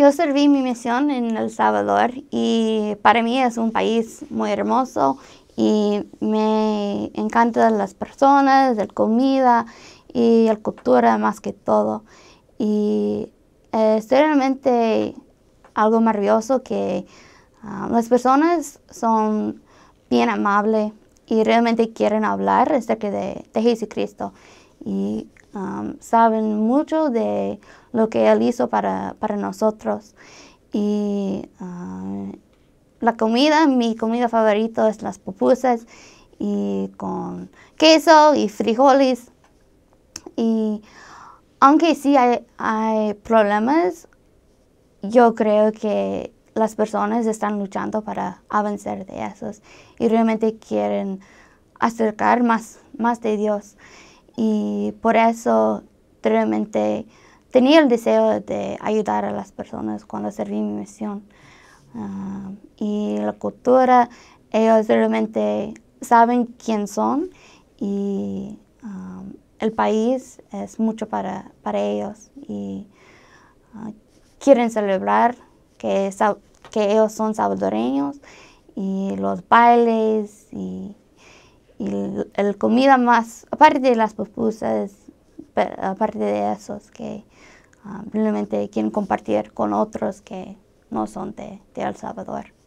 Yo serví mi misión en El Salvador y para mí es un país muy hermoso y me encantan las personas, la comida y la cultura más que todo. Y eh, es realmente algo maravilloso que ah, las personas son bien amables y realmente quieren hablar acerca de, de Jesucristo. Y Um, saben mucho de lo que Él hizo para, nosotros. Y uh, la comida, mi comida favorita es las pupusas y con queso y frijoles. Y aunque sí hay, problemas, yo creo que las personas están luchando para avanzar de esos y realmente quieren acercar más, más de Dios y por eso realmente tenía el deseo de ayudar a las personas cuando serví mi misión. Ah, y la cultura, ellos realmente saben quién son y ah, el país es mucho para, para ellos y ah, quieren celebrar que, que ellos son salvadoreños y los bailes y y la comida más, aparte de las pupusas, aparte de esos que realmente ah, quieren compartir con otros que no son de El Salvador.